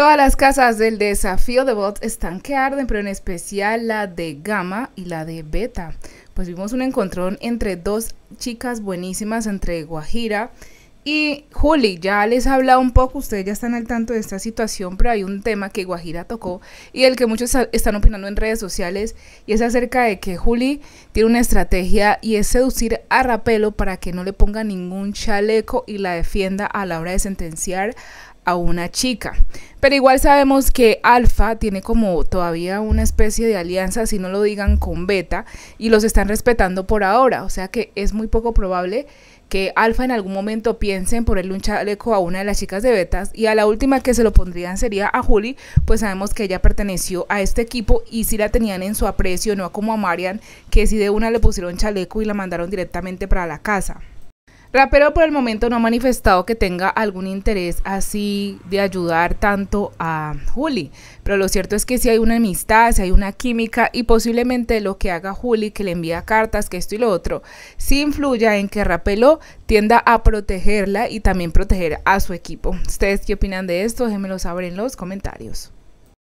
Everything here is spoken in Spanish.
Todas las casas del desafío de bots están que arden, pero en especial la de Gama y la de Beta. Pues vimos un encontrón entre dos chicas buenísimas, entre Guajira y Juli. Ya les he hablado un poco, ustedes ya están al tanto de esta situación, pero hay un tema que Guajira tocó y el que muchos están opinando en redes sociales y es acerca de que Juli tiene una estrategia y es seducir a Rapelo para que no le ponga ningún chaleco y la defienda a la hora de sentenciar una chica. Pero igual sabemos que Alfa tiene como todavía una especie de alianza, si no lo digan, con Beta y los están respetando por ahora. O sea que es muy poco probable que Alfa en algún momento piense en ponerle un chaleco a una de las chicas de Beta, y a la última que se lo pondrían sería a Julie, pues sabemos que ella perteneció a este equipo y si la tenían en su aprecio, no como a Marian, que si de una le pusieron chaleco y la mandaron directamente para la casa. Rapero por el momento no ha manifestado que tenga algún interés así de ayudar tanto a Juli, pero lo cierto es que si hay una amistad, si hay una química y posiblemente lo que haga Juli, que le envía cartas, que esto y lo otro, si influya en que Rapelo tienda a protegerla y también proteger a su equipo. ¿Ustedes qué opinan de esto? Déjenmelo saber en los comentarios.